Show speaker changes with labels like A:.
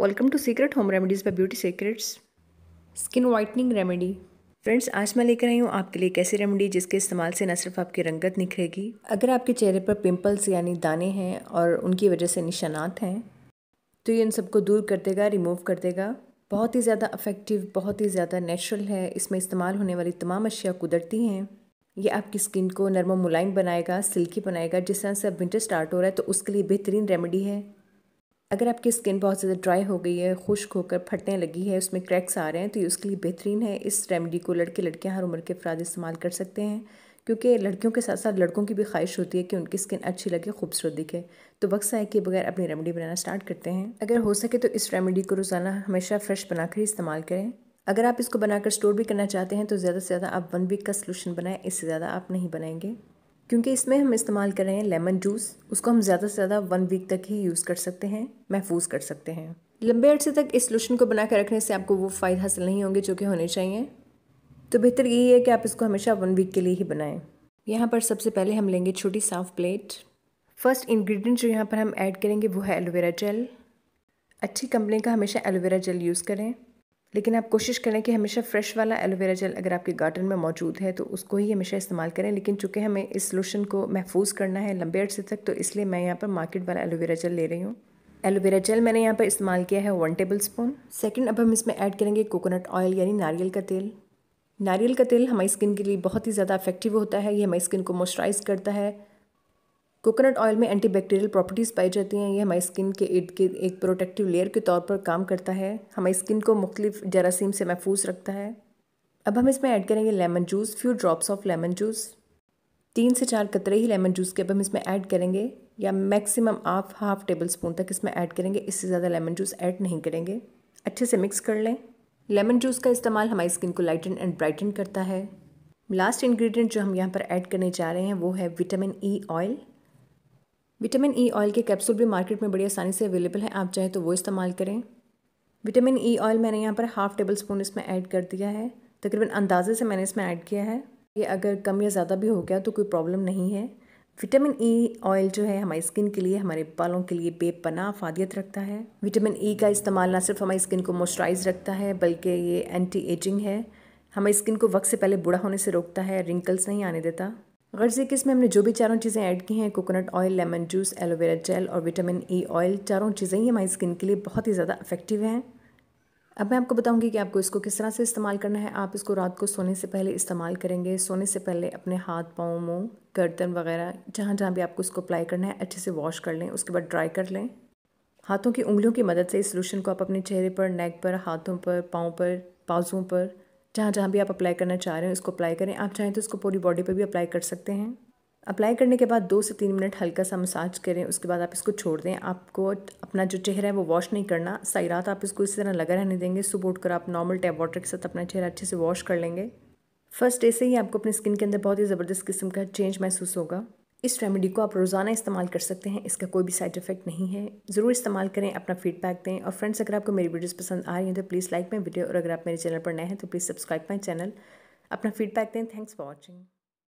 A: welcome to secret home remedies by beauty secrets skin whitening remedy friends आज मैं लेकर आई हूँ आपके लिए एक ऐसी रेमेडी जिसके इस्तेमाल से न सिर्फ आपकी रंगत निखरेगी अगर आपके चेहरे पर पिंपल्स यानी दाने हैं और उनकी वजह से निशानात हैं तो ये इन सबको दूर कर देगा रिमूव कर देगा बहुत ही ज़्यादा अफेक्टिव बहुत ही ज़्यादा नेचुरल है इसमें इस्तेमाल होने वाली तमाम अशिया कुदरती हैं ये आपकी स्किन को नरम मुलायम बनाएगा सिल्की बनाएगा जिस तरह से अब विंटर स्टार्ट हो रहा है तो उसके लिए बेहतरीन रेमेडी है अगर आपकी स्किन बहुत ज़्यादा ड्राई हो गई है खुश्क होकर फटने लगी है उसमें क्रैक्स आ रहे हैं तो ये उसके लिए बेहतरीन है इस रेमेडी को लड़के लड़कियाँ हर उम्र के अफराद इस्तेमाल कर सकते हैं क्योंकि लड़कियों के साथ साथ लड़कों की भी ख्वाहिश होती है कि उनकी स्किन अच्छी लगे खूबसूरत दिखे तो वक्त आए कि बगैर अपनी रेमेडी बनाना स्टार्ट करते हैं अगर हो सके तो इस रेमेडी को रोज़ाना हमेशा फ्रेश बनाकर इस्तेमाल करें अगर आप इसको बनाकर स्टोर भी करना चाहते हैं तो ज़्यादा से ज़्यादा आप वन वीक का सोलूशन बनाएं इससे ज़्यादा आप नहीं बनाएंगे क्योंकि इसमें हम इस्तेमाल कर रहे हैं लेमन जूस उसको हम ज़्यादा से ज़्यादा वन वीक तक ही यूज़ कर सकते हैं महफूज कर सकते हैं लंबे अरसे तक इस लोशन को बना कर रखने से आपको वो फ़ायदे हासिल नहीं होंगे जो कि होने चाहिए तो बेहतर यही है कि आप इसको हमेशा वन वीक के लिए ही बनाएं यहाँ पर सबसे पहले हम लेंगे छोटी साफ प्लेट फर्स्ट इंग्रेडिएंट जो यहाँ पर हम ऐड करेंगे वो है एलोवेरा जेल अच्छी कंपनी का हमेशा एलोवेरा जेल यूज़ करें लेकिन आप कोशिश करें कि हमेशा फ्रेश वाला एलोवेरा जेल अगर आपके गार्डन में मौजूद है तो उसको ही हमेशा इस्तेमाल करें लेकिन चूंकि हमें इस लोशन को महफूज करना है लंबे अरसे तक तो इसलिए मैं यहाँ पर मार्केट वाला एलोवेरा जेल ले रही हूँ एलोवेरा जेल मैंने यहाँ पर इस्तेमाल किया है वन टेबल स्पून सेकेंड अब हम इसमें ऐड करेंगे कोकोनट ऑयल यानी नारियल का तेल नारियल का तेल हमारी स्किन के लिए बहुत ही ज़्यादा इफेक्टिव होता है ये हमारी स्किन को मॉइस्चराइज करता है कोकोनट ऑयल में एंटीबैक्टीरियल प्रॉपर्टीज़ पाई जाती हैं ये हमारी स्किन के इर्द गिर्द एक प्रोटेक्टिव लेयर के तौर पर काम करता है हमारी स्किन को मुख्तफ जरासीम से महफूज रखता है अब हम इसमें ऐड करेंगे lemon juice few drops of lemon juice तीन से चार कतरे ही लेमन जूस के अब हम इसमें ऐड करेंगे या maximum of half tablespoon तक इसमें ऐड करेंगे इससे ज़्यादा लेमन जूस ऐड नहीं करेंगे अच्छे से मिक्स कर लें लेमन जूस का इस्तेमाल हमारी स्किन को लाइटन एंड ब्राइटन करता है लास्ट इंग्रेडिएंट जो हम यहाँ पर ऐड करने जा रहे हैं वो है vitamin E oil vitamin E oil के कैप्सूल भी मार्केट में बड़ी आसानी से अवेलेबल है आप चाहें तो वो इस्तेमाल करें विटामिन ई ऑयल मैंने यहाँ पर हाफ़ टेबल स्पून इसमें ऐड कर दिया है तकरीबन अंदाजे से मैंने इसमें ऐड किया है ये अगर कम या ज़्यादा भी हो गया तो कोई प्रॉब्लम नहीं है विटामिन ई ऑयल जो है हमारी स्किन के लिए हमारे बालों के लिए बेपना फादियत रखता है विटामिन ई e का इस्तेमाल ना सिर्फ हमारी स्किन को मॉइस्चराइज रखता है बल्कि ये एंटी एजिंग है हमारी स्किन को वक्त से पहले बुरा होने से रोकता है रिंकल्स नहीं आने देता गर्ज से किस में हमने जो भी चारों चीज़ें ऐड की हैं coconut oil lemon juice aloe vera gel और विटामिन ई ऑयल चारों चीज़ें ही हमारी स्किन के लिए बहुत ही ज़्यादा इफेक्टिव हैं अब मैं आपको बताऊंगी कि आपको इसको किस तरह से इस्तेमाल करना है आप इसको रात को सोने से पहले इस्तेमाल करेंगे सोने से पहले अपने हाथ पाँव मुँह गर्दन वगैरह जहाँ जहाँ भी आपको इसको अप्लाई करना है अच्छे से वॉश कर लें उसके बाद ड्राई कर लें हाथों की उंगलियों की मदद से इस सोलूशन को आप अपने चेहरे पर नेक पर हाथों पर पाँव पर बाजुओं पर जहाँ जहाँ भी आप अप्लाई करना चाह रहे हो इसको अप्लाई करें आप चाहें तो इसको पूरी बॉडी पर भी अप्लाई कर सकते हैं अप्लाई करने के बाद दो से तीन मिनट हल्का सा मसाज करें उसके बाद आप इसको छोड़ दें आपको अपना जो चेहरा है वो वॉश नहीं करना सही रात आप इसको इसी तरह लगा रहने देंगे सुबह उठकर आप नॉर्मल टैप वाटर के साथ अपना चेहरा अच्छे से वॉश कर लेंगे फर्स्ट डे से ही आपको अपनी स्किन के अंदर बहुत ही ज़बरदस्त किस्म का चेंज महसूस होगा इस रेमेडी को आप रोज़ाना इस्तेमाल कर सकते हैं इसका कोई भी साइड इफ़ेक्ट नहीं है ज़रूर इस्तेमाल करें अपना फीडबैक दें और फ्रेंड्स अगर आपको मेरी वीडियोस पसंद आ रही हैं तो प्लीज़ लाइक माई वीडियो और अगर आप मेरे चैनल पर नए हैं तो प्लीज़ सब्सक्राइब माई चैनल अपना फीडबैक दें थैंक्स फॉर वॉचिंग